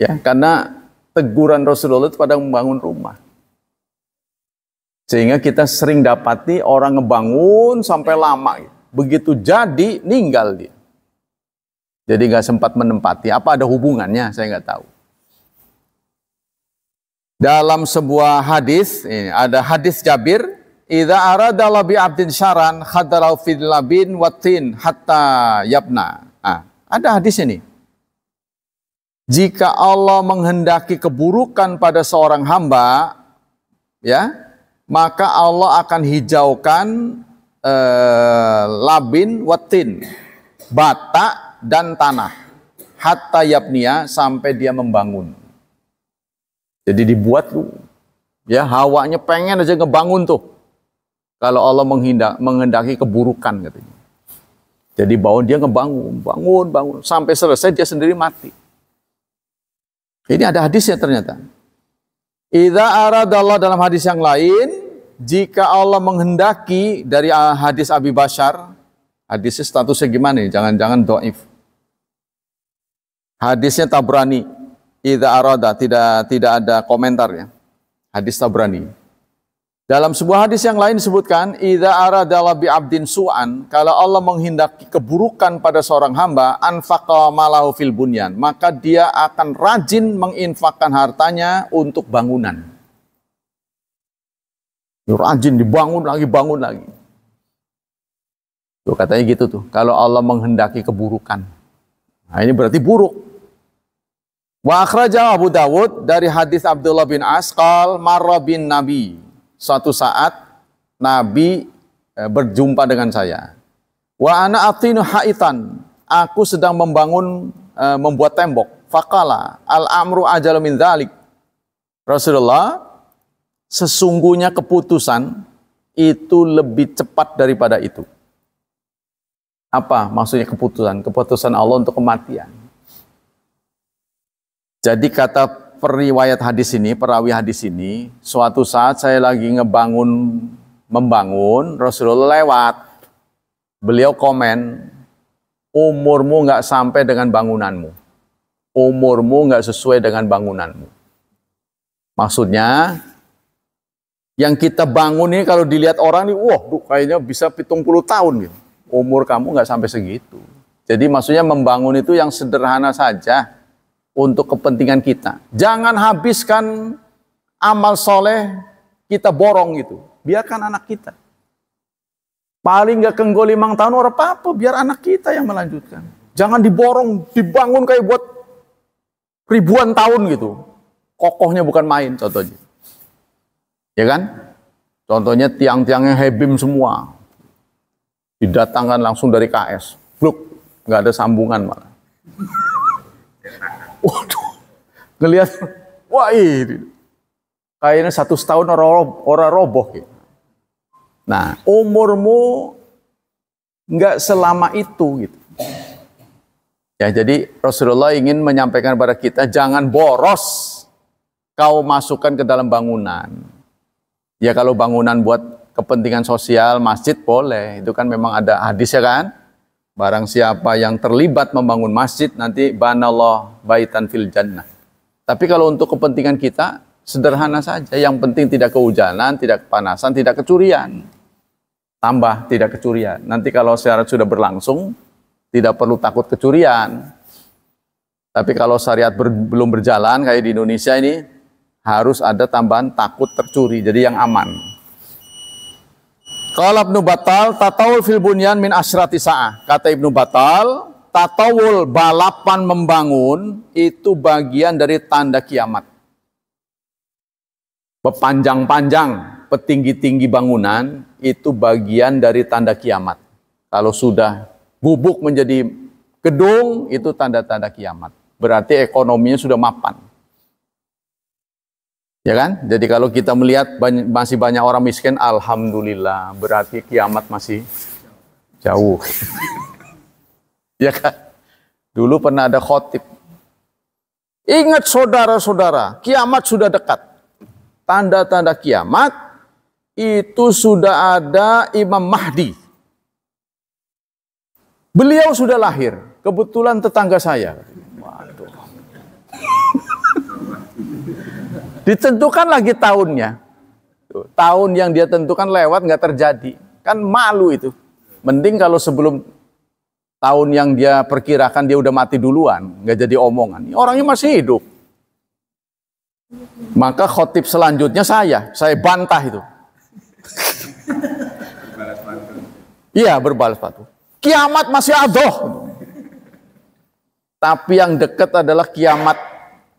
Ya, karena teguran Rasulullah itu pada membangun rumah. Sehingga kita sering dapati orang ngebangun sampai lama. Begitu jadi, ninggal dia. Jadi nggak sempat menempati. Apa ada hubungannya? Saya nggak tahu. Dalam sebuah hadis, ada hadis Jabir Idza arada labi abdin syaran khadarau fil labin watin hatta yabna. Ah, ada hadis ini. Jika Allah menghendaki keburukan pada seorang hamba, ya, maka Allah akan hijaukan eh, labin watin, bata dan tanah. Hatta yabnia sampai dia membangun. Jadi dibuat tuh, ya hawanya pengen aja ngebangun tuh kalau Allah menghindak menghendaki keburukan katanya. Jadi bangun dia ngebangun, bangun, bangun. Sampai selesai dia sendiri mati. Ini ada hadisnya ternyata. Idza arada dalam hadis yang lain, jika Allah menghendaki dari ah, hadis Abi Bashar, hadisnya statusnya gimana nih? Jangan-jangan doif. Hadisnya Tabrani. Idza arada tidak tidak ada komentarnya. Hadis Tabrani. Dalam sebuah hadis yang lain disebutkan, "Idza arada bi abdin su'an", kalau Allah menghendaki keburukan pada seorang hamba, anfaqa malahu fil bunyan, maka dia akan rajin menginfakkan hartanya untuk bangunan. Rajin dibangun lagi, bangun lagi. Tuh katanya gitu tuh, kalau Allah menghendaki keburukan. Nah, ini berarti buruk. Wa akhraja Abu Dawud dari hadis Abdullah bin Asqal marra bin Nabi suatu saat Nabi eh, berjumpa dengan saya. Wa ana atinu haitan. Aku sedang membangun eh, membuat tembok. Fakala al amru ajal min dalik. Rasulullah, sesungguhnya keputusan itu lebih cepat daripada itu. Apa maksudnya keputusan? Keputusan Allah untuk kematian. Jadi kata periwayat hadis ini, perawi hadis ini, suatu saat saya lagi ngebangun, membangun, Rasulullah lewat. Beliau komen, umurmu nggak sampai dengan bangunanmu. Umurmu nggak sesuai dengan bangunanmu. Maksudnya, yang kita bangun ini kalau dilihat orang nih, wah duh, kayaknya bisa puluh tahun gitu. Umur kamu nggak sampai segitu. Jadi maksudnya membangun itu yang sederhana saja untuk kepentingan kita. Jangan habiskan amal soleh kita borong itu. Biarkan anak kita. Paling nggak kenggol limang tahun orang apa, biar anak kita yang melanjutkan. Jangan diborong, dibangun kayak buat ribuan tahun gitu. Kokohnya bukan main contohnya. Ya kan? Contohnya tiang-tiangnya hebim semua. Didatangkan langsung dari KS. Bluk, nggak ada sambungan malah. Waduh, ngelihat, wah ini kayaknya satu setahun orang, orang roboh. Gitu. Nah, umurmu nggak selama itu gitu. Ya, jadi Rasulullah ingin menyampaikan kepada kita jangan boros kau masukkan ke dalam bangunan. Ya kalau bangunan buat kepentingan sosial, masjid boleh. Itu kan memang ada hadis ya kan? Barang siapa yang terlibat membangun masjid nanti banallah baitan fil jannah. Tapi kalau untuk kepentingan kita sederhana saja, yang penting tidak kehujanan, tidak kepanasan, tidak kecurian. Tambah tidak kecurian. Nanti kalau syarat sudah berlangsung tidak perlu takut kecurian. Tapi kalau syariat ber, belum berjalan kayak di Indonesia ini harus ada tambahan takut tercuri. Jadi yang aman. Kalau Ibnu Batal tatawul fil bunyan min asyrati sa'ah. Kata Ibnu Batal, tatawul balapan membangun itu bagian dari tanda kiamat. Bepanjang-panjang, petinggi-tinggi bangunan itu bagian dari tanda kiamat. Kalau sudah bubuk menjadi gedung itu tanda-tanda kiamat. Berarti ekonominya sudah mapan. Ya kan? Jadi kalau kita melihat banyak, masih banyak orang miskin, alhamdulillah, berarti kiamat masih jauh. [laughs] ya kan? Dulu pernah ada khotib. Ingat saudara-saudara, kiamat sudah dekat. Tanda-tanda kiamat itu sudah ada Imam Mahdi. Beliau sudah lahir, kebetulan tetangga saya. Ditentukan lagi tahunnya. Tahun yang dia tentukan lewat nggak terjadi. Kan malu itu. Mending kalau sebelum tahun yang dia perkirakan dia udah mati duluan. Nggak jadi omongan. Orangnya masih hidup. Maka khotib selanjutnya saya. Saya bantah itu. Iya berbalas patuh. Kiamat masih adoh. Tapi yang dekat adalah kiamat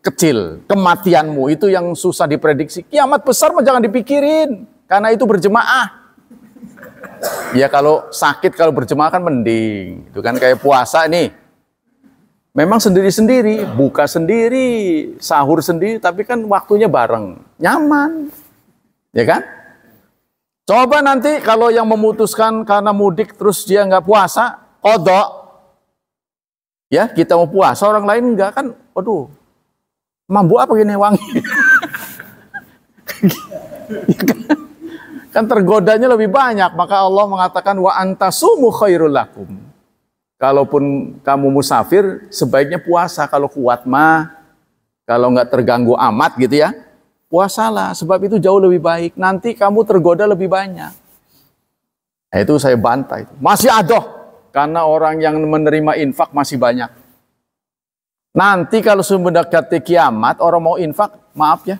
kecil. Kematianmu itu yang susah diprediksi. Kiamat besar mah jangan dipikirin. Karena itu berjemaah. Ya kalau sakit, kalau berjemaah kan mending. Itu kan kayak puasa nih. Memang sendiri-sendiri, buka sendiri, sahur sendiri, tapi kan waktunya bareng. Nyaman. Ya kan? Coba nanti kalau yang memutuskan karena mudik terus dia nggak puasa, kodok. Ya, kita mau puasa, orang lain nggak kan, aduh mampu apa gini wangi kan tergodanya lebih banyak maka Allah mengatakan wa antasumu khairul lakum kalaupun kamu musafir sebaiknya puasa kalau kuat mah kalau nggak terganggu amat gitu ya puasalah sebab itu jauh lebih baik nanti kamu tergoda lebih banyak nah, itu saya bantai masih ada karena orang yang menerima infak masih banyak Nanti kalau sudah mendekati kiamat, orang mau infak, maaf ya.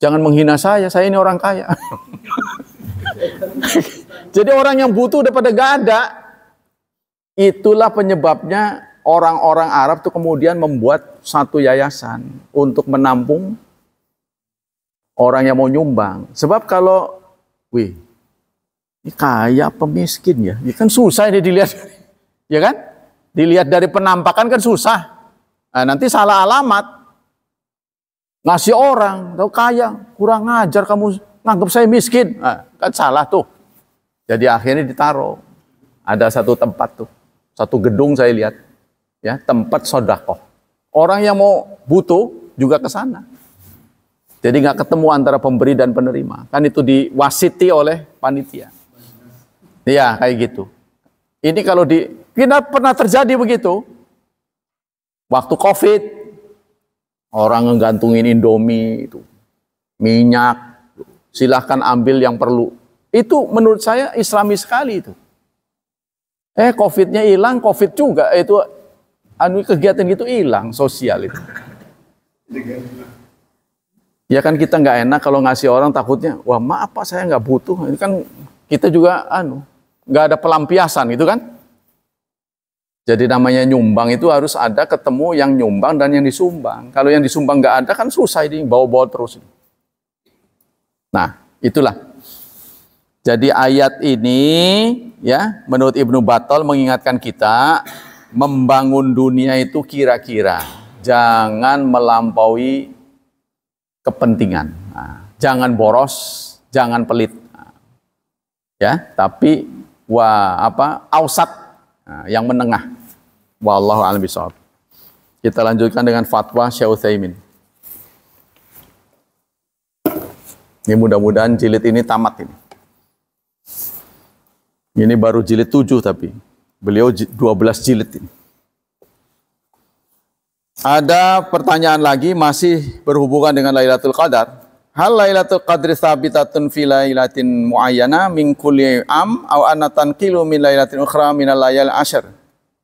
Jangan menghina saya, saya ini orang kaya. [laughs] Jadi orang yang butuh udah pada gak ada. Itulah penyebabnya orang-orang Arab tuh kemudian membuat satu yayasan untuk menampung orang yang mau nyumbang. Sebab kalau, wih, ini kaya pemiskin ya, ini ya kan susah ini dilihat, [laughs] ya kan? Dilihat dari penampakan kan susah. Nah, nanti salah alamat. Ngasih orang, tahu kaya, kurang ngajar kamu nganggap saya miskin. Nah, kan salah tuh. Jadi akhirnya ditaruh. Ada satu tempat tuh. Satu gedung saya lihat. ya Tempat sodakoh. Orang yang mau butuh juga ke sana. Jadi nggak ketemu antara pemberi dan penerima. Kan itu diwasiti oleh panitia. Iya, kayak gitu. Ini kalau di kita ya, pernah terjadi begitu. Waktu COVID, orang ngegantungin Indomie itu, minyak, silahkan ambil yang perlu. Itu menurut saya islami sekali itu. Eh COVID-nya hilang, COVID juga itu anu kegiatan itu hilang sosial itu. Ya kan kita nggak enak kalau ngasih orang takutnya, wah maaf pak saya nggak butuh. Ini kan kita juga anu nggak ada pelampiasan itu kan? Jadi namanya nyumbang itu harus ada ketemu yang nyumbang dan yang disumbang. Kalau yang disumbang nggak ada kan susah ini bawa-bawa terus. Nah, itulah. Jadi ayat ini ya menurut Ibnu Batol mengingatkan kita membangun dunia itu kira-kira. Jangan melampaui kepentingan. Nah, jangan boros, jangan pelit. Nah, ya, tapi wah apa? Ausat Nah, yang menengah. Wallahu a'lam bishawab. Kita lanjutkan dengan fatwa Syekh Utsaimin. Ini mudah-mudahan jilid ini tamat ini. Ini baru jilid 7 tapi beliau 12 jilid ini. Ada pertanyaan lagi masih berhubungan dengan Lailatul Qadar. Hal Lailatul Qadri sabitatun fi lailatin muayyana min kulli am aw anna tanqilu min lailatin ukhra min al-layal Ashar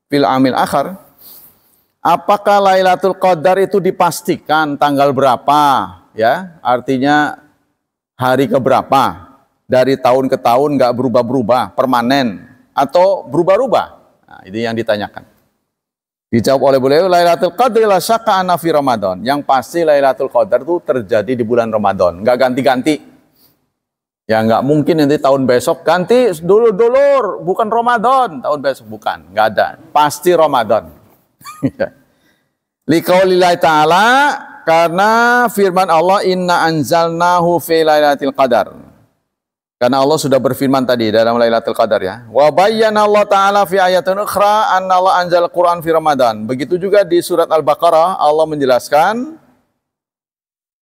fil amil akhar. Apakah Lailatul Qadar itu dipastikan tanggal berapa? Ya, artinya hari keberapa dari tahun ke tahun nggak berubah-berubah, permanen atau berubah-ubah? Nah, ini yang ditanyakan. Dijawab oleh beliau, Lailatul Qadr la syakka fi Ramadan. Yang pasti Lailatul Qadar itu terjadi di bulan Ramadan. Nggak ganti-ganti. Ya nggak mungkin nanti tahun besok ganti dulur-dulur. Bukan Ramadan. Tahun besok bukan. Nggak ada. Pasti Ramadan. [laughs] Liqaulillahi ta'ala karena firman Allah inna anzalnahu fi lailatul qadar. Karena Allah sudah berfirman tadi dalam Lailatul Qadar ya. Wa bayyana Allah Ta'ala fi ayatin ukhra anna Allah anzal Qur'an fi Ramadan. Begitu juga di surat Al-Baqarah Allah menjelaskan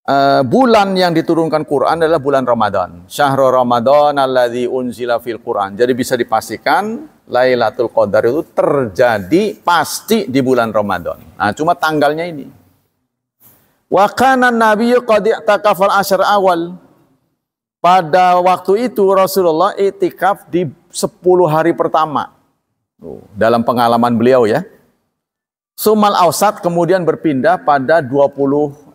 uh, bulan yang diturunkan Quran adalah bulan Ramadan. Syahrul Ramadan alladzi unzila fil Quran. Jadi bisa dipastikan Lailatul Qadar itu terjadi pasti di bulan Ramadan. Nah, cuma tanggalnya ini. Wa kana nabiyyu qad i'takafal asyar awal pada waktu itu Rasulullah itikaf di 10 hari pertama. Dalam pengalaman beliau ya. Sumal ausat kemudian berpindah pada 20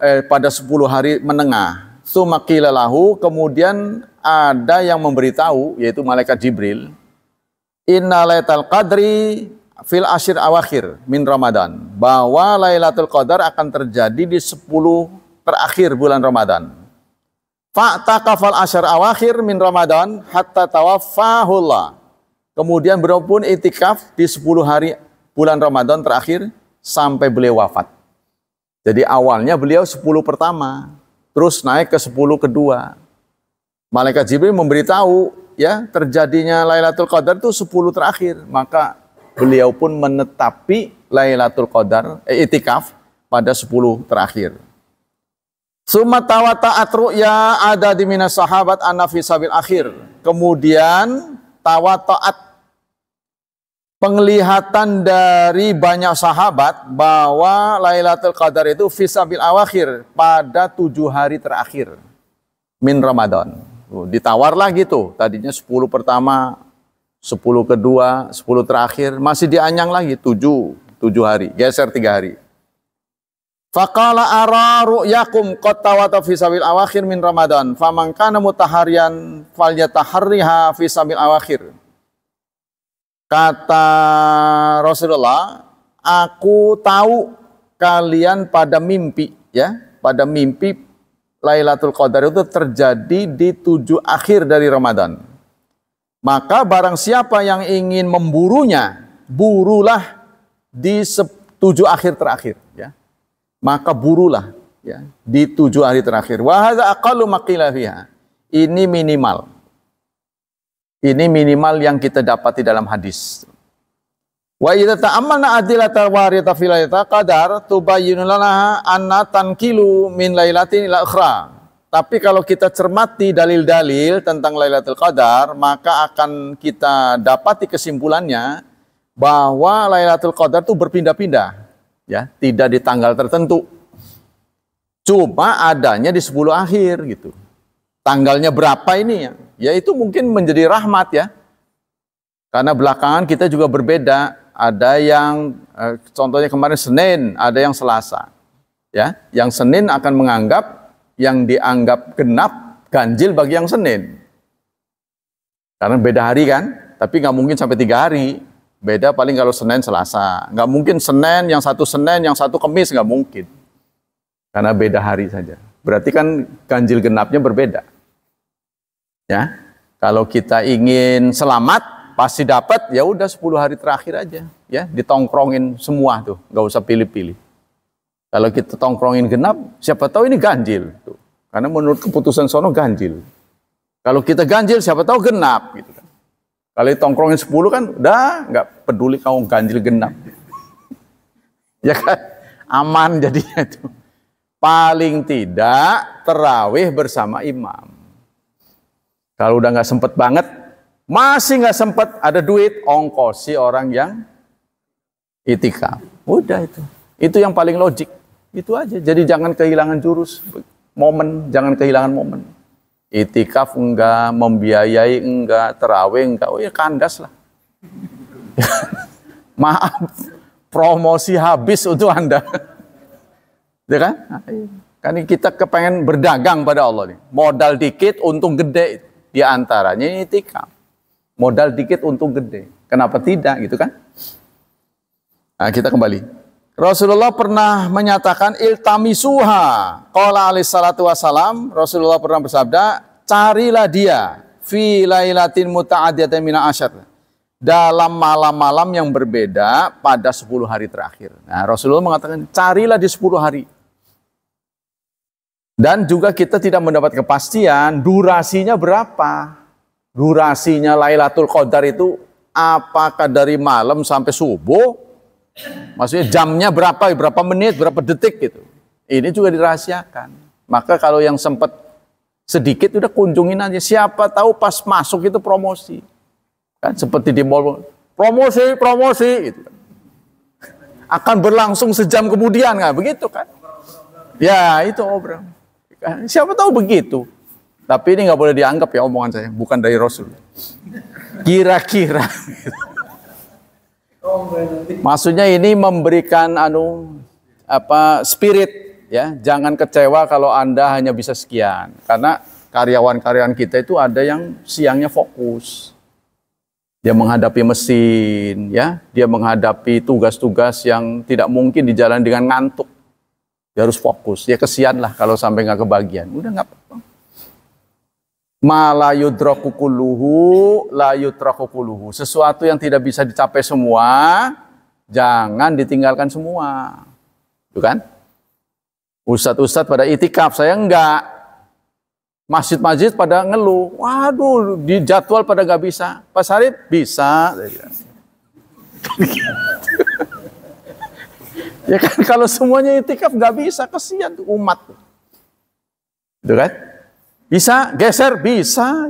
eh, pada 10 hari menengah. Sumakilalahu kemudian ada yang memberitahu yaitu malaikat Jibril. Inna lailatul qadri fil ashir awakhir min Ramadan bahwa Lailatul Qadar akan terjadi di 10 terakhir bulan Ramadan kafal asyar awakhir min Ramadan hatta tawaffahullah. Kemudian beliau pun itikaf di sepuluh hari bulan Ramadan terakhir sampai beliau wafat. Jadi awalnya beliau sepuluh pertama, terus naik ke sepuluh kedua. Malaikat Jibril memberitahu ya terjadinya Lailatul Qadar itu sepuluh terakhir, maka beliau pun menetapi Lailatul Qadar eh, itikaf pada sepuluh terakhir. Suma tawata atru'ya ada di minas sahabat anafisabil akhir. Kemudian tawata'at penglihatan dari banyak sahabat bahwa Lailatul Qadar itu fisabil awakhir pada tujuh hari terakhir min Ramadan. Ditawar lagi tuh, tadinya sepuluh pertama, sepuluh kedua, sepuluh terakhir, masih dianyang lagi tujuh 7 hari, geser tiga hari. Faqala ara ru'yakum kota tawata fi sabil awakhir min Ramadan. Faman kana mutaharian falyataharriha fi sabil awakhir. Kata Rasulullah, aku tahu kalian pada mimpi ya, pada mimpi Lailatul Qadar itu terjadi di tujuh akhir dari Ramadan. Maka barang siapa yang ingin memburunya, burulah di tujuh akhir terakhir ya maka burulah ya, di tujuh hari terakhir. wahaza akalu makilafiah. Ini minimal. Ini minimal yang kita dapati dalam hadis. Wa idza ta'ammalna adilata warita fil qadar tubayyinu lana anna tankilu min lailatin ila ukhra. Tapi kalau kita cermati dalil-dalil tentang Lailatul Qadar, maka akan kita dapati kesimpulannya bahwa Lailatul Qadar itu berpindah-pindah ya tidak di tanggal tertentu cuma adanya di sepuluh akhir gitu tanggalnya berapa ini ya ya itu mungkin menjadi rahmat ya karena belakangan kita juga berbeda ada yang eh, contohnya kemarin Senin ada yang Selasa ya yang Senin akan menganggap yang dianggap genap ganjil bagi yang Senin karena beda hari kan tapi nggak mungkin sampai tiga hari Beda paling kalau Senin Selasa. Nggak mungkin Senin yang satu Senin yang satu Kemis nggak mungkin. Karena beda hari saja. Berarti kan ganjil genapnya berbeda. Ya. Kalau kita ingin selamat pasti dapat ya udah 10 hari terakhir aja ya ditongkrongin semua tuh nggak usah pilih-pilih kalau kita tongkrongin genap siapa tahu ini ganjil tuh karena menurut keputusan sono ganjil kalau kita ganjil siapa tahu genap gitu kan. Kali tongkrongin 10 kan udah nggak peduli kau ganjil genap. [laughs] ya kan? Aman jadinya itu. Paling tidak terawih bersama imam. Kalau udah nggak sempet banget, masih nggak sempet ada duit, ongkosi orang yang itika. Udah itu. Itu yang paling logik. Itu aja. Jadi jangan kehilangan jurus, momen, jangan kehilangan momen. Itikaf enggak, membiayai enggak, terawih enggak. Oh ya kandas lah. [laughs] Maaf, promosi habis untuk Anda. [laughs] ya kan? Kan kita kepengen berdagang pada Allah nih. Modal dikit, untung gede. Di antaranya ini itikaf. Modal dikit, untung gede. Kenapa tidak gitu kan? Nah, kita kembali. Rasulullah pernah menyatakan iltamisuha. Qala alaihi salatu wasalam, Rasulullah pernah bersabda, carilah dia fi lailatin muta'addiyatin mina asyar. Dalam malam-malam yang berbeda pada 10 hari terakhir. Nah, Rasulullah mengatakan carilah di 10 hari. Dan juga kita tidak mendapat kepastian durasinya berapa. Durasinya Lailatul Qadar itu apakah dari malam sampai subuh Maksudnya jamnya berapa, berapa menit, berapa detik gitu. Ini juga dirahasiakan. Maka kalau yang sempat sedikit udah kunjungin aja. Siapa tahu pas masuk itu promosi. Kan seperti di mall, promosi, promosi gitu. Akan berlangsung sejam kemudian nggak begitu kan? Ya itu obrol. Kan siapa tahu begitu. Tapi ini nggak boleh dianggap ya omongan saya, bukan dari Rasul. Kira-kira. Gitu. Maksudnya ini memberikan anu apa spirit ya, jangan kecewa kalau Anda hanya bisa sekian. Karena karyawan-karyawan kita itu ada yang siangnya fokus. Dia menghadapi mesin ya, dia menghadapi tugas-tugas yang tidak mungkin dijalan dengan ngantuk. Dia harus fokus. Ya kesianlah kalau sampai nggak kebagian. Udah nggak apa-apa. Ma la Sesuatu yang tidak bisa dicapai semua, jangan ditinggalkan semua. Itu kan? Ustadz-ustadz pada itikaf, saya enggak. Masjid-masjid pada ngeluh. Waduh, di jadwal pada enggak bisa. Pak Sarip, bisa. [laughs] ya kan kalau semuanya itikaf enggak bisa, kesian umat. Itu kan? Bisa geser, bisa.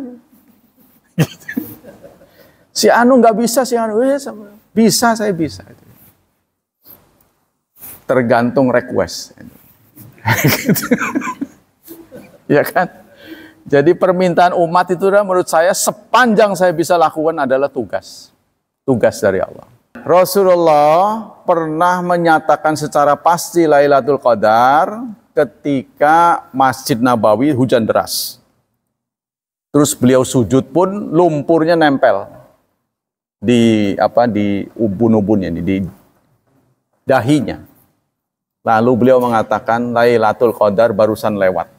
Si Anu nggak bisa, si Anu bisa. Eh, bisa, saya bisa. Tergantung request. [laughs] ya kan? Jadi permintaan umat itu menurut saya sepanjang saya bisa lakukan adalah tugas. Tugas dari Allah. Rasulullah pernah menyatakan secara pasti Lailatul Qadar ketika Masjid Nabawi hujan deras. Terus beliau sujud pun lumpurnya nempel di apa di ubun-ubunnya ini di dahinya. Lalu beliau mengatakan Lailatul Qadar barusan lewat.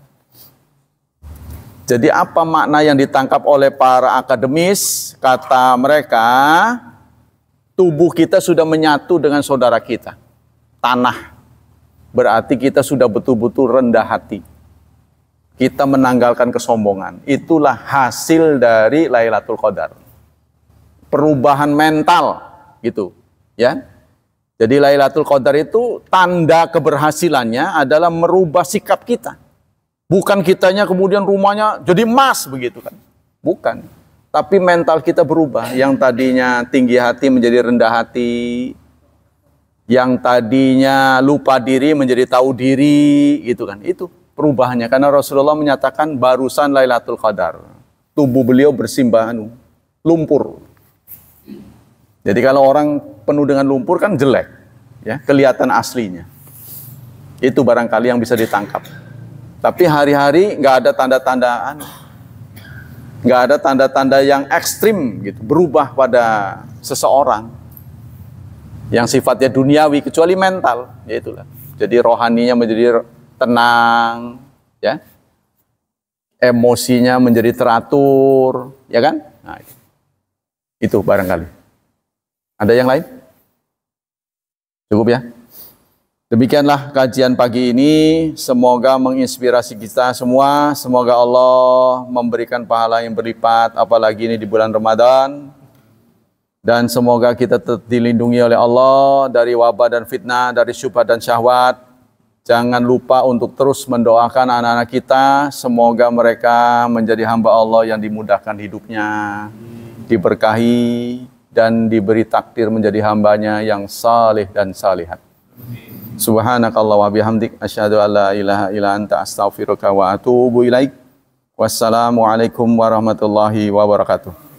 Jadi apa makna yang ditangkap oleh para akademis? Kata mereka, tubuh kita sudah menyatu dengan saudara kita. Tanah berarti kita sudah betul-betul rendah hati. Kita menanggalkan kesombongan. Itulah hasil dari Lailatul Qadar. Perubahan mental gitu, ya. Jadi Lailatul Qadar itu tanda keberhasilannya adalah merubah sikap kita. Bukan kitanya kemudian rumahnya jadi emas begitu kan. Bukan. Tapi mental kita berubah. Yang tadinya tinggi hati menjadi rendah hati, yang tadinya lupa diri menjadi tahu diri itu kan itu perubahannya karena Rasulullah menyatakan barusan Lailatul Qadar tubuh beliau bersimbah anu lumpur jadi kalau orang penuh dengan lumpur kan jelek ya kelihatan aslinya itu barangkali yang bisa ditangkap tapi hari-hari nggak ada tanda-tanda anu, nggak ada tanda-tanda yang ekstrim gitu berubah pada seseorang yang sifatnya duniawi kecuali mental ya itulah jadi rohaninya menjadi tenang ya emosinya menjadi teratur ya kan nah, itu barangkali ada yang lain cukup ya Demikianlah kajian pagi ini. Semoga menginspirasi kita semua. Semoga Allah memberikan pahala yang berlipat, apalagi ini di bulan Ramadan dan semoga kita dilindungi oleh Allah dari wabah dan fitnah, dari syubhat dan syahwat. Jangan lupa untuk terus mendoakan anak-anak kita, semoga mereka menjadi hamba Allah yang dimudahkan hidupnya, diberkahi dan diberi takdir menjadi hambanya yang saleh dan salihat. Subhanakallah wa bihamdik asyhadu an la ilaha illa anta astaghfiruka wa atubu ilaik. Wassalamualaikum warahmatullahi wabarakatuh.